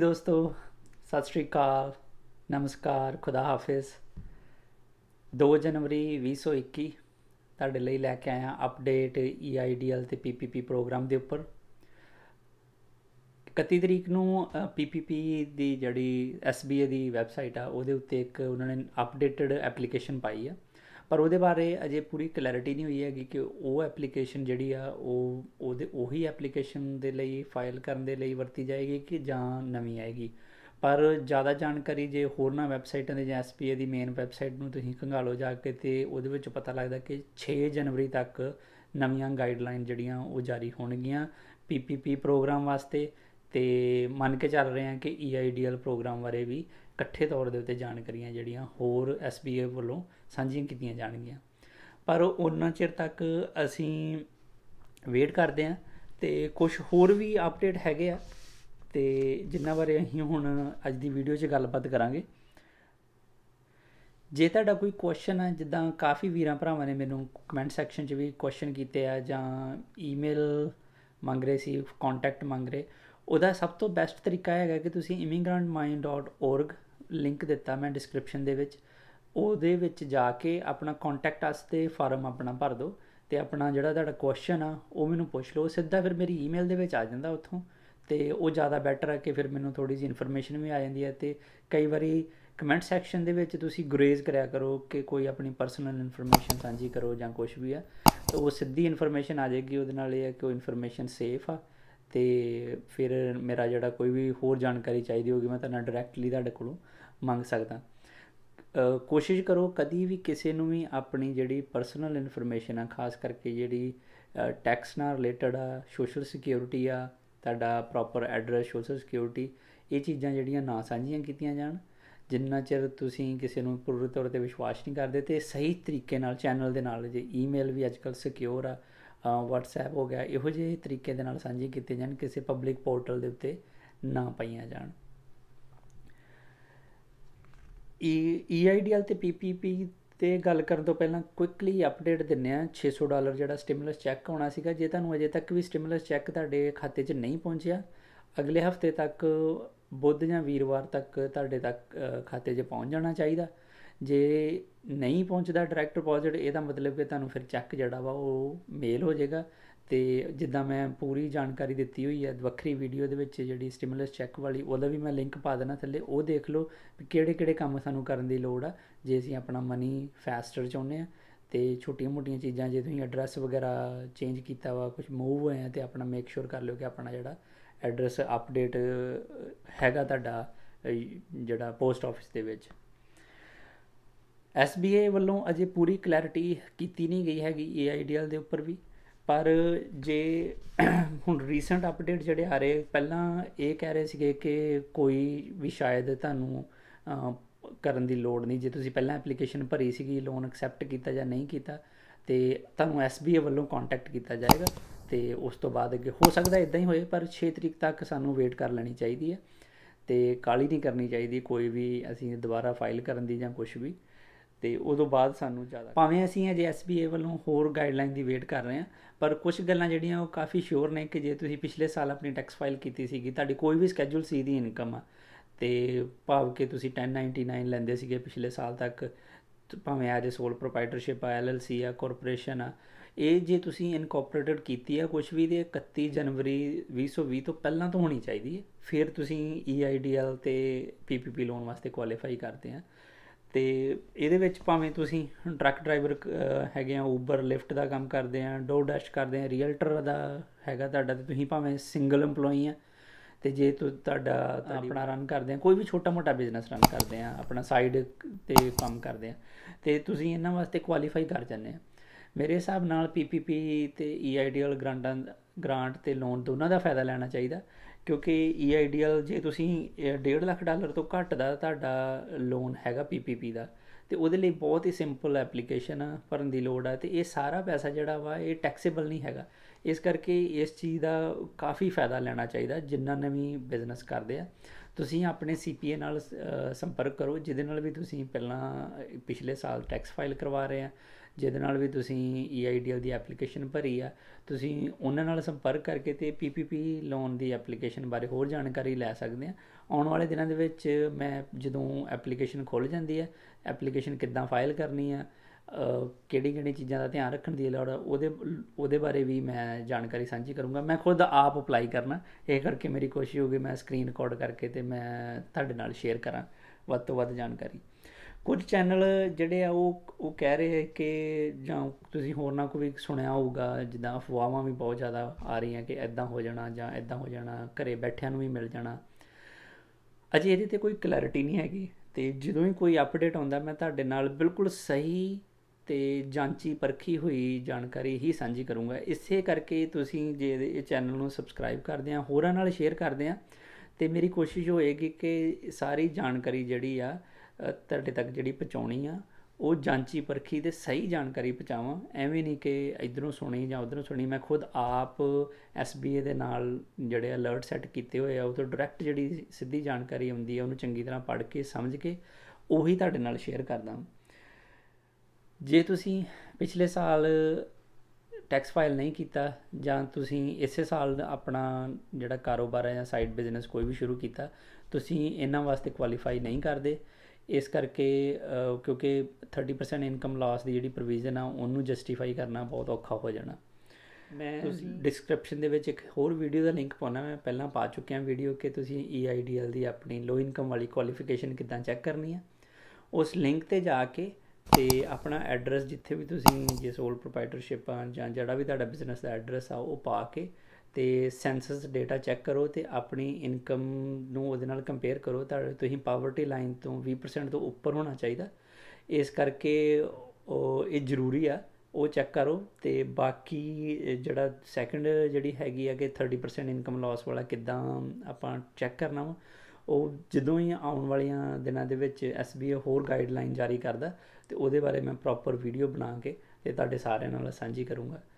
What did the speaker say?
ਦੋਸਤੋ ਸਤਿ ਸ਼੍ਰੀ ਅਕਾਲ ਨਮਸਕਾਰ ਖੁਦਾ ਹਾਫਿਜ਼ 2 ਜਨਵਰੀ 2021 ਤੁਹਾਡੇ ਲਈ ਲੈ ਕੇ ਆਇਆ ਅਪਡੇਟ EIDL ਤੇ PPP ਪ੍ਰੋਗਰਾਮ ਦੇ ਉੱਪਰ 31 ਤਰੀਕ ਨੂੰ PPP ਦੀ ਜਿਹੜੀ SBA ਦੀ ਵੈਬਸਾਈਟ ਆ ਉਹਦੇ ਉੱਤੇ ਇੱਕ ਉਹਨਾਂ ਨੇ ਅਪਡੇਟਡ ਐਪਲੀਕੇਸ਼ਨ ਪਾਈ ਆ ਪਰ ਉਹਦੇ ਬਾਰੇ ਅਜੇ ਪੂਰੀ ਕਲੈਰਿਟੀ ਨਹੀਂ ਹੋਈ ਹੈਗੀ ਕਿ ਉਹ ਐਪਲੀਕੇਸ਼ਨ ਜਿਹੜੀ ਆ ਉਹ ਉਹਦੇ ਉਹੀ ਐਪਲੀਕੇਸ਼ਨ ਦੇ ਲਈ ਫਾਈਲ ਕਰਨ ਦੇ ਲਈ ਵਰਤੀ ਜਾਏਗੀ ਕਿ ਜਾਂ ਨਵੀਂ ਆਏਗੀ ਪਰ ਜ਼ਿਆਦਾ ਜਾਣਕਾਰੀ ਜੇ ਨਾ ਵੈਬਸਾਈਟਾਂ ਦੇ ਜਾਂ ਐਸਪੀਏ ਦੀ ਮੇਨ ਵੈਬਸਾਈਟ ਨੂੰ ਤੁਸੀਂ ਖੰਗਾਲੋ ਜਾ ਕੇ ਤੇ ਉਹਦੇ ਵਿੱਚ ਪਤਾ ਲੱਗਦਾ ਕਿ 6 ਜਨਵਰੀ ਤੱਕ ਨਵੀਆਂ ਗਾਈਡਲਾਈਨ ਜਿਹੜੀਆਂ ਉਹ ਜਾਰੀ ਹੋਣਗੀਆਂ ਪੀਪੀਪੀ ਪ੍ਰੋਗਰਾਮ ਵਾਸਤੇ ਤੇ ਮੰਨ ਕੇ ਚੱਲ ਰਹੇ ਹਾਂ ਕਿ ਈਆਈਡੀਐਲ e ਪ੍ਰੋਗਰਾਮ ਬਾਰੇ ਵੀ ਇਕੱਠੇ ਤੌਰ ਦੇ ਉੱਤੇ ਜਾਣਕਾਰੀਆਂ ਜਿਹੜੀਆਂ ਹੋਰ ਐਸਬੀਏ ਵੱਲੋਂ ਸਾਂਝੀਆਂ ਕੀਤੀਆਂ ਜਾਣਗੀਆਂ ਪਰ ਉਹਨਾਂ ਚਿਰ ਤੱਕ ਅਸੀਂ ਵੇਟ ਕਰਦੇ ਹਾਂ ਤੇ ਕੁਝ ਹੋਰ ਵੀ ਅਪਡੇਟ ਹੈਗੇ ਆ ਤੇ ਜਿੰਨਾ ਬਾਰੇ ਅਸੀਂ ਹੁਣ ਅੱਜ ਦੀ ਵੀਡੀਓ 'ਚ ਗੱਲਬਾਤ ਕਰਾਂਗੇ ਜੇ ਤੁਹਾਡਾ ਕੋਈ ਕੁਐਸਚਨ ਹੈ ਜਿੱਦਾਂ ਕਾਫੀ ਵੀਰਾਂ ਭਰਾਵਾਂ ਨੇ ਮੈਨੂੰ ਕਮੈਂਟ ਸੈਕਸ਼ਨ 'ਚ ਵੀ ਕੁਐਸਚਨ ਕੀਤੇ ਆ ਜਾਂ ਈਮੇਲ ਮੰਗ ਰਹੇ ਸੀ ਕੰਟੈਕਟ ਮੰਗ ਰਹੇ ਉਹਦਾ ਸਭ ਤੋਂ ਬੈਸਟ ਤਰੀਕਾ ਹੈਗਾ ਕਿ ਤੁਸੀਂ immigrantmind.org ਲਿੰਕ ਦਿੱਤਾ ਮੈਂ ਡਿਸਕ੍ਰਿਪਸ਼ਨ ਦੇ ਵਿੱਚ ਉਹਦੇ ਵਿੱਚ ਜਾ ਕੇ ਆਪਣਾ ਕੰਟੈਕਟ ਅਸ ਤੇ ਫਾਰਮ ਆਪਣਾ ਭਰ ਦਿਓ ਤੇ ਆਪਣਾ ਜਿਹੜਾ ਤੁਹਾਡਾ ਕੁਐਸਚਨ ਆ ਉਹ ਮੈਨੂੰ ਪੁੱਛ ਲਓ ਸਿੱਧਾ ਫਿਰ ਮੇਰੀ ਈਮੇਲ ਦੇ ਵਿੱਚ ਆ ਜਾਂਦਾ ਉੱਥੋਂ ਤੇ ਉਹ ਜ਼ਿਆਦਾ ਬੈਟਰ ਆ ਕਿ ਫਿਰ ਮੈਨੂੰ ਥੋੜੀ ਜੀ ਇਨਫੋਰਮੇਸ਼ਨ ਵੀ ਆ ਜਾਂਦੀ ਹੈ ਤੇ ਕਈ ਵਾਰੀ ਕਮੈਂਟ ਸੈਕਸ਼ਨ ਦੇ ਵਿੱਚ ਤੁਸੀਂ ਗਰੇਜ਼ ਕਰਿਆ ਕਰੋ ਕਿ ਕੋਈ ਆਪਣੀ ਪਰਸਨਲ ਇਨਫੋਰਮੇਸ਼ਨ ਸਾਂਝੀ ਕਰੋ ਜਾਂ ਕੁਝ ਵੀ ਆ ਤਾਂ ਉਹ ਸਿੱਧੀ ਇਨਫੋਰਮੇਸ਼ਨ ਆ ਜਾਏਗੀ ਉਹਦੇ ਨਾਲ ਇਹ ਹੈ ਕਿ ਉਹ ਇਨਫੋਰਮੇਸ਼ਨ ਸੇਫ ਆ ਤੇ ਫਿਰ ਮੇਰਾ ਜਿਹੜਾ ਕੋਈ ਵੀ ਹੋਰ ਜਾਣਕਾਰੀ ਚਾਹੀਦੀ ਹੋਗੀ ਮੈਂ ਤੁਹਾਨੂੰ ਡਾਇਰੈਕਟਲੀ ਤੁਹਾਡੇ ਕੋਲੋਂ ਮੰਗ ਸਕਦਾ ਕੋਸ਼ਿਸ਼ ਕਰੋ ਕਦੀ ਵੀ ਕਿਸੇ ਨੂੰ ਵੀ ਆਪਣੀ ਜਿਹੜੀ ਪਰਸਨਲ ਇਨਫੋਰਮੇਸ਼ਨ ਆ ਖਾਸ ਕਰਕੇ ਜਿਹੜੀ ਟੈਕਸ ਨਾਲ ਰਿਲੇਟਡ ਆ ਸੋਸ਼ਲ ਸਿਕਿਉਰਿਟੀ ਆ ਤੁਹਾਡਾ ਪ੍ਰੋਪਰ ਐਡਰੈਸ ਸੋਸ਼ਲ ਸਿਕਿਉਰਿਟੀ ਇਹ ਚੀਜ਼ਾਂ ਜਿਹੜੀਆਂ ਨਾ ਸਾਂਝੀਆਂ ਕੀਤੀਆਂ ਜਾਣ ਜਿੰਨਾ ਚਿਰ ਤੁਸੀਂ ਕਿਸੇ ਨੂੰ ਪੂਰੇ ਤੌਰ ਤੇ ਵਿਸ਼ਵਾਸ ਨਹੀਂ ਕਰਦੇ ਤੇ ਸਹੀ ਤਰੀਕੇ ਨਾਲ ਚੈਨਲ ਦੇ ਨਾਲ ਜੇ ਈਮੇਲ ਵੀ ਅੱਜਕੱਲ ਸਿਕਿਉਰ ਆ ਵਟਸਐਪ ਹੋ ਗਿਆ ਇਹੋ ਜਿਹੇ ਤਰੀਕੇ ਦੇ ਨਾਲ ਸਾਂਝੇ ਕੀਤੇ ਜਾਣ ਕਿਸੇ ਪਬਲਿਕ ਪੋਰਟਲ ਦੇ ਉੱਤੇ ਨਾ ਪਾਈਆਂ ਜਾਣ ਆਈਡੀਐਲ e, e ਤੇ PPP ਤੇ ਗੱਲ ਕਰਨ ਤੋਂ ਪਹਿਲਾਂ ਕੁਇਕਲੀ ਅਪਡੇਟ ਦਿੰਨੇ ਆ 600 ਡਾਲਰ ਜਿਹੜਾ ਸਟਿਮੂਲਸ ਚੈੱਕ ਹੋਣਾ ਸੀਗਾ ਜੇ ਤੁਹਾਨੂੰ ਅਜੇ ਤੱਕ ਵੀ ਸਟਿਮੂਲਸ ਚੈੱਕ ਤੁਹਾਡੇ ਖਾਤੇ 'ਚ ਨਹੀਂ ਪਹੁੰਚਿਆ ਅਗਲੇ ਹਫਤੇ ਤੱਕ ਬੁੱਧ ਜਾਂ ਵੀਰਵਾਰ ਤੱਕ ਤੁਹਾਡੇ ਤੱਕ ਖਾਤੇ 'ਚ ਪਹੁੰਚ ਜਾਣਾ ਚਾਹੀਦਾ ਜੇ ਨਹੀਂ ਪਹੁੰਚਦਾ ਡਾਇਰੈਕਟ ਡਿਪੋਜ਼ਿਟ ਇਹਦਾ ਮਤਲਬ ਕਿ ਤੁਹਾਨੂੰ ਫਿਰ ਚੈੱਕ ਜਿਹੜਾ ਵਾ ਉਹ ਮੇਲ ਹੋ ਜਾਏਗਾ ਤੇ ਜਿੱਦਾਂ ਮੈਂ ਪੂਰੀ ਜਾਣਕਾਰੀ ਦਿੱਤੀ ਹੋਈ ਹੈ ਵੱਖਰੀ ਵੀਡੀਓ ਦੇ ਵਿੱਚ ਜਿਹੜੀ ਸਟਿਮੂਲਸ ਚੈੱਕ ਵਾਲੀ ਉਹਦਾ ਵੀ ਮੈਂ ਲਿੰਕ ਪਾ ਦੇਣਾ ਥੱਲੇ ਉਹ ਦੇਖ ਲਓ ਕਿ ਕਿਹੜੇ-ਕਿਹੜੇ ਕੰਮ ਸਾਨੂੰ ਕਰਨ ਦੀ ਲੋੜ ਆ ਜੇ ਅਸੀਂ ਆਪਣਾ ਮਨੀ ਫਾਸਟਰ ਚਾਹੁੰਦੇ ਆ ਤੇ ਛੋਟੀਆਂ-ਮੋਟੀਆਂ ਚੀਜ਼ਾਂ ਜੇ ਤੁਸੀਂ ਐਡਰੈਸ ਵਗੈਰਾ ਚੇਂਜ ਕੀਤਾ ਵਾ ਕੁਝ ਮੂਵ ਹੋਇਆ ਤੇ ਆਪਣਾ ਮੇਕ ਸ਼ੋਰ ਕਰ ਲਿਓ ਕਿ ਆਪਣਾ ਜਿਹੜਾ ਐਡਰੈਸ ਅਪਡੇਟ ਹੈਗਾ ਤੁਹਾਡਾ ਜਿਹੜਾ ਪੋਸਟ ਆਫਿਸ ਦੇ ਵਿੱਚ SBA ਵੱਲੋਂ ਅਜੇ ਪੂਰੀ ਕਲੈਰਿਟੀ ਕੀਤੀ ਨਹੀਂ ਗਈ ਹੈਗੀ ਏਆਈ ਡੀਐਲ ਦੇ ਉੱਪਰ ਵੀ ਪਰ ਜੇ ਹੁਣ ਰੀਸੈਂਟ ਅਪਡੇਟ ਜਿਹੜੇ ਆ ਰਹੇ ਪਹਿਲਾਂ ਇਹ ਕਹਿ ਰਹੇ ਸੀਗੇ ਕਿ ਕੋਈ ਵੀ ਸ਼ਾਇਦ ਤੁਹਾਨੂੰ ਕਰਨ ਦੀ ਲੋੜ ਨਹੀਂ ਜੇ ਤੁਸੀਂ ਪਹਿਲਾਂ ਐਪਲੀਕੇਸ਼ਨ ਭਰੀ ਸੀਗੀ ਲੋਨ ਐਕਸੈਪਟ ਕੀਤਾ ਜਾਂ ਨਹੀਂ ਕੀਤਾ ਤੇ ਤੁਹਾਨੂੰ SBA ਵੱਲੋਂ ਕੰਟੈਕਟ ਕੀਤਾ ਜਾਏਗਾ ਤੇ ਉਸ ਤੋਂ ਬਾਅਦ ਅੱਗੇ ਹੋ ਸਕਦਾ ਇਦਾਂ ਹੀ ਹੋਏ ਪਰ 6 ਤਰੀਕ ਤੱਕ ਸਾਨੂੰ ਵੇਟ ਕਰ ਲੈਣੀ ਚਾਹੀਦੀ ਹੈ ਤੇ ਕਾਲੀ ਨਹੀਂ ਕਰਨੀ ਚਾਹੀਦੀ ਕੋਈ ਵੀ ਅਸੀਂ ਦੁਬਾਰਾ ਫਾਈਲ ਕਰਨ ਦੀ ਜਾਂ ਕੁਝ ਵੀ ਤੇ ਉਦੋਂ ਬਾਅਦ ਸਾਨੂੰ ਜ਼ਿਆਦਾ ਭਾਵੇਂ ਅਸੀਂ ਅਜੇ SBA ਵੱਲੋਂ ਹੋਰ ਗਾਈਡਲਾਈਨ ਦੀ ਵੇਟ ਕਰ ਰਹੇ ਹਾਂ ਪਰ ਕੁਝ ਗੱਲਾਂ ਜਿਹੜੀਆਂ ਉਹ ਕਾਫੀ ਸ਼ੋਰ ਨੇ ਕਿ ਜੇ ਤੁਸੀਂ ਪਿਛਲੇ ਸਾਲ ਆਪਣੀ ਟੈਕਸ ਫਾਈਲ ਕੀਤੀ ਸੀਗੀ ਤੁਹਾਡੀ ਕੋਈ ਵੀ ਸਕੇਜੂਲ ਸੀ ਦੀ ਇਨਕਮ ਆ ਤੇ ਭਾਵ ਕਿ ਤੁਸੀਂ 1099 ਲੈਂਦੇ ਸੀਗੇ ਪਿਛਲੇ ਸਾਲ ਤੱਕ ਭਾਵੇਂ ਅਜੇ ਸੋਲ ਪ੍ਰੋਪਰਾਈਟਰਸ਼ਿਪ ਆ LLC ਆ ਕਾਰਪੋਰੇਸ਼ਨ ਆ ਇਹ ਜੇ ਤੁਸੀਂ ਇਨਕੋਰਪੋਰੇਟਡ ਕੀਤੀ ਆ ਕੁਝ ਵੀ ਦੇ 31 ਜਨਵਰੀ 2020 ਤੋਂ ਪਹਿਲਾਂ ਤੋਂ ਹੋਣੀ ਚਾਹੀਦੀ ਹੈ ਫਿਰ ਤੁਸੀਂ EIDL ਤੇ PPP ਲੋਨ ਵਾਸਤੇ ਕੁਆਲੀਫਾਈ ਕਰਦੇ ਆ ਤੇ ਇਹਦੇ ਵਿੱਚ ਭਾਵੇਂ ਤੁਸੀਂ ਟਰੱਕ ਡਰਾਈਵਰ ਹੈਗੇ ਆ ਉਬਰ ਲਿਫਟ ਦਾ ਕੰਮ ਕਰਦੇ ਆ ਡੋਰ ਡੈਸ਼ ਕਰਦੇ ਆ ਰੀਅਲਟਰ ਦਾ ਹੈਗਾ ਤੁਹਾਡਾ ਤੇ ਤੁਸੀਂ ਭਾਵੇਂ ਸਿੰਗਲ EMPLOYEE ਆ ਤੇ ਜੇ ਤੁਹਾਡਾ ਆਪਣਾ ਰਨ ਕਰਦੇ ਆ ਕੋਈ ਵੀ ਛੋਟਾ ਮੋਟਾ ਬਿਜ਼ਨਸ ਰਨ ਕਰਦੇ ਆ ਆਪਣਾ ਸਾਈਡ ਤੇ ਕੰਮ ਕਰਦੇ ਆ ਤੇ ਤੁਸੀਂ ਇਹਨਾਂ ਵਾਸਤੇ ਕੁਆਲੀਫਾਈ ਕਰ ਜਾਂਦੇ ਆ ਮੇਰੇ ਹਿਸਾਬ ਨਾਲ ਪੀਪੀਪੀ ਤੇ ਈਆਈਡੀਐਲ ਗ੍ਰਾਂਟਾਂ ਗ੍ਰਾਂਟ ਤੇ ਲੋਨ ਦੋਨਾਂ ਦਾ ਫਾਇਦਾ ਲੈਣਾ ਚਾਹੀਦਾ ਕਿਉਂਕਿ ਈ ਆਈਡੀਅਲ ਜੇ ਤੁਸੀਂ 1.5 ਲੱਖ ਡਾਲਰ ਤੋਂ ਘੱਟ ਦਾ ਤੁਹਾਡਾ ਲੋਨ ਹੈਗਾ ਪੀਪੀਪੀ ਦਾ ਤੇ ਉਹਦੇ ਲਈ ਬਹੁਤ ਹੀ ਸਿੰਪਲ ਐਪਲੀਕੇਸ਼ਨ ਭਰਨ ਦੀ ਲੋੜ ਆ ਤੇ ਇਹ ਸਾਰਾ ਪੈਸਾ ਜਿਹੜਾ ਵਾ ਇਹ ਟੈਕਸੇਬਲ ਨਹੀਂ ਹੈਗਾ ਇਸ ਕਰਕੇ ਇਸ ਚੀਜ਼ ਦਾ ਕਾਫੀ ਫਾਇਦਾ ਲੈਣਾ ਚਾਹੀਦਾ ਜਿੰਨਾ ਨਵੀਂ ਬਿਜ਼ਨਸ ਕਰਦੇ ਆ ਤੁਸੀਂ ਆਪਣੇ ਸੀਪੀਏ ਨਾਲ ਸੰਪਰਕ ਕਰੋ ਜਿਹਦੇ ਨਾਲ ਵੀ ਤੁਸੀਂ ਪਹਿਲਾਂ ਪਿਛਲੇ ਸਾਲ ਟੈਕਸ ਫਾਈਲ ਕਰਵਾ ਰਹੇ ਆ ਜਿਹਦੇ ਨਾਲ ਵੀ ਤੁਸੀਂ EIDL ਦੀ ਐਪਲੀਕੇਸ਼ਨ ਭਰੀ ਆ ਤੁਸੀਂ ਉਹਨਾਂ ਨਾਲ ਸੰਪਰਕ ਕਰਕੇ ਤੇ PPP ਲੋਨ ਦੀ ਐਪਲੀਕੇਸ਼ਨ ਬਾਰੇ ਹੋਰ ਜਾਣਕਾਰੀ ਲੈ ਸਕਦੇ ਆ ਆਉਣ ਵਾਲੇ ਦਿਨਾਂ ਦੇ ਵਿੱਚ ਮੈਂ ਜਦੋਂ ਐਪਲੀਕੇਸ਼ਨ ਖੁੱਲ ਜਾਂਦੀ ਹੈ ਐਪਲੀਕੇਸ਼ਨ ਕਿੱਦਾਂ ਫਾਈਲ ਕਰਨੀ ਆ ਕਿਹੜੀ-ਕਿਹੜੀ ਚੀਜ਼ਾਂ ਦਾ ਧਿਆਨ ਰੱਖਣ ਦੀ ਲੋੜ ਉਹਦੇ ਉਹਦੇ ਬਾਰੇ ਵੀ ਮੈਂ ਜਾਣਕਾਰੀ ਸਾਂਝੀ ਕਰੂੰਗਾ ਮੈਂ ਖੁਦ ਆਪ ਅਪਲਾਈ ਕਰਨਾ ਇਹ ਕਰਕੇ ਮੇਰੀ ਕੋਸ਼ਿਸ਼ ਹੋਊਗੀ ਮੈਂ ਸਕਰੀਨ ਰਿਕਾਰਡ ਕਰਕੇ ਤੇ ਮੈਂ ਤੁਹਾਡੇ ਨਾਲ ਸ਼ੇਅਰ ਕਰਾਂ ਵੱਧ ਤੋਂ ਵੱਧ ਜਾਣਕਾਰੀ ਕੁਝ ਚੈਨਲ ਜਿਹੜੇ ਆ ਉਹ ਉਹ ਕਹਿ ਰਹੇ ਹੈ ਕਿ ਜਾਂ ਤੁਸੀਂ ਹੋਰ ਨਾ ਕੋਈ ਸੁਣਿਆ ਹੋਊਗਾ ਜਿੱਦਾਂ ਅਫਵਾਹਾਂ ਵੀ ਬਹੁਤ ਜ਼ਿਆਦਾ ਆ ਰਹੀਆਂ ਕਿ ਐਦਾਂ ਹੋ ਜਾਣਾ ਜਾਂ ਐਦਾਂ ਹੋ ਜਾਣਾ ਘਰੇ ਬੈਠਿਆਂ ਨੂੰ ਵੀ ਮਿਲ ਜਾਣਾ ਅਜੇ ਇਹਦੇ ਤੇ ਕੋਈ ਕਲੈਰਿਟੀ ਨਹੀਂ ਹੈਗੀ ਤੇ ਜਦੋਂ ਹੀ ਕੋਈ ਅਪਡੇਟ ਆਉਂਦਾ ਮੈਂ ਤੁਹਾਡੇ ਨਾਲ ਬਿਲਕੁਲ ਸਹੀ ਤੇ ਜਾਂਚੀ ਪਰਖੀ ਹੋਈ ਜਾਣਕਾਰੀ ਹੀ ਸਾਂਝੀ ਕਰੂੰਗਾ ਇਸੇ ਕਰਕੇ ਤੁਸੀਂ ਜੇ ਇਹ ਚੈਨਲ ਨੂੰ ਸਬਸਕ੍ਰਾਈਬ ਕਰਦੇ ਆ ਹੋਰਾਂ ਨਾਲ ਸ਼ੇਅਰ ਕਰਦੇ ਆ ਤੇ ਮੇਰੀ ਕੋਸ਼ਿਸ਼ ਹੋਏਗੀ ਕਿ ਸਾਰੀ ਜਾਣਕਾਰੀ ਜਿਹੜੀ ਆ ਤੁਹਾਡੇ ਤੱਕ ਜਿਹੜੀ ਪਹੁੰਚਾਉਣੀ ਆ ਉਹ ਜਾਂਚੀ ਪਰਖੀ ਤੇ ਸਹੀ ਜਾਣਕਾਰੀ ਪਹੁੰਚਾਵਾਂ ਐਵੇਂ ਨਹੀਂ ਕਿ ਇਧਰੋਂ ਸੁਣੀ ਜਾਂ ਉਧਰੋਂ ਸੁਣੀ ਮੈਂ ਖੁਦ ਆਪ ਐਸਬੀਏ ਦੇ ਨਾਲ ਜਿਹੜੇ ਅਲਰਟ ਸੈੱਟ ਕੀਤੇ ਹੋਏ ਆ ਉਹ ਤੋਂ ਡਾਇਰੈਕਟ ਜਿਹੜੀ ਸਿੱਧੀ ਜਾਣਕਾਰੀ ਆਉਂਦੀ ਆ ਉਹਨੂੰ ਚੰਗੀ ਤਰ੍ਹਾਂ ਪੜ੍ਹ ਕੇ ਸਮਝ ਕੇ ਉਹੀ ਤੁਹਾਡੇ ਨਾਲ ਸ਼ੇਅਰ ਕਰਦਾ ਜੇ ਤੁਸੀਂ ਪਿਛਲੇ ਸਾਲ ਟੈਕਸ ਫਾਈਲ ਨਹੀਂ ਕੀਤਾ ਜਾਂ ਤੁਸੀਂ ਇਸੇ ਸਾਲ ਆਪਣਾ ਜਿਹੜਾ ਕਾਰੋਬਾਰ ਹੈ ਜਾਂ ਸਾਈਡ ਬਿਜ਼ਨਸ ਕੋਈ ਵੀ ਸ਼ੁਰੂ ਕੀਤਾ ਤੁਸੀਂ ਇਹਨਾਂ ਵਾਸਤੇ ਕੁਆਲੀਫਾਈ ਨਹੀਂ ਕਰਦੇ ਇਸ ਕਰਕੇ ਕਿਉਂਕਿ 30% ਇਨਕਮ ਲਾਸ ਦੀ ਜਿਹੜੀ ਪ੍ਰੋਵੀਜ਼ਨ ਆ ਉਹਨੂੰ ਜਸਟੀਫਾਈ ਕਰਨਾ ਬਹੁਤ ਔਖਾ ਹੋ ਜਾਣਾ ਮੈਂ ਤੁਸੀਂ ਡਿਸਕ੍ਰਿਪਸ਼ਨ ਦੇ ਵਿੱਚ ਇੱਕ ਹੋਰ ਵੀਡੀਓ ਦਾ ਲਿੰਕ ਪਾਉਣਾ ਮੈਂ ਪਹਿਲਾਂ ਪਾ ਚੁੱਕਿਆ ਹਾਂ ਵੀਡੀਓ ਕਿ ਤੁਸੀਂ EIDL ਦੀ ਆਪਣੀ ਲੋ ਇਨਕਮ ਵਾਲੀ ਕੁਆਲੀਫਿਕੇਸ਼ਨ ਕਿੱਦਾਂ ਚੈੱਕ ਕਰਨੀ ਹੈ ਉਸ ਲਿੰਕ ਤੇ ਜਾ ਕੇ ਤੇ ਆਪਣਾ ਐਡਰੈਸ ਜਿੱਥੇ ਵੀ ਤੁਸੀਂ ਜੇ ਸੋਲ ਪ੍ਰੋਪਰਾਈਟਰਸ਼ਿਪ ਆ ਜਾਂ ਜਿਹੜਾ ਵੀ ਤੁਹਾਡਾ ਬਿਜ਼ਨਸ ਦਾ ਐਡਰੈਸ ਆ ਉਹ ਪਾ ਕੇ ਤੇ ਸੈਂਸਸ ਡਾਟਾ ਚੈੱਕ ਕਰੋ ਤੇ ਆਪਣੀ ਇਨਕਮ ਨੂੰ ਉਹਦੇ ਨਾਲ ਕੰਪੇਅਰ ਕਰੋ ਤਾਂ ਤੁਸੀਂ ਪਾਵਰਟੀ ਲਾਈਨ ਤੋਂ 20% ਤੋਂ ਉੱਪਰ ਹੋਣਾ ਚਾਹੀਦਾ ਇਸ ਕਰਕੇ ਉਹ ਇਹ ਜ਼ਰੂਰੀ ਆ ਉਹ ਚੈੱਕ ਕਰੋ ਤੇ ਬਾਕੀ ਜਿਹੜਾ ਸੈਕੰਡ ਜਿਹੜੀ ਹੈਗੀ ਆ ਕਿ 30% ਇਨਕਮ ਲਾਸ ਵਾਲਾ ਕਿੱਦਾਂ ਆਪਾਂ ਚੈੱਕ ਕਰਨਾ ਵਾ ਉਹ ਜਦੋਂ ਹੀ ਆਉਣ ਵਾਲੀਆਂ ਦਿਨਾਂ ਦੇ ਵਿੱਚ ਐਸਬੀਏ ਹੋਰ ਗਾਈਡਲਾਈਨ ਜਾਰੀ ਕਰਦਾ ਤੇ ਉਹਦੇ ਬਾਰੇ ਮੈਂ ਪ੍ਰੋਪਰ ਵੀਡੀਓ ਬਣਾ ਕੇ ਤੇ ਤੁਹਾਡੇ ਸਾਰਿਆਂ ਨਾਲ ਸਾਂਝੀ ਕਰੂੰਗਾ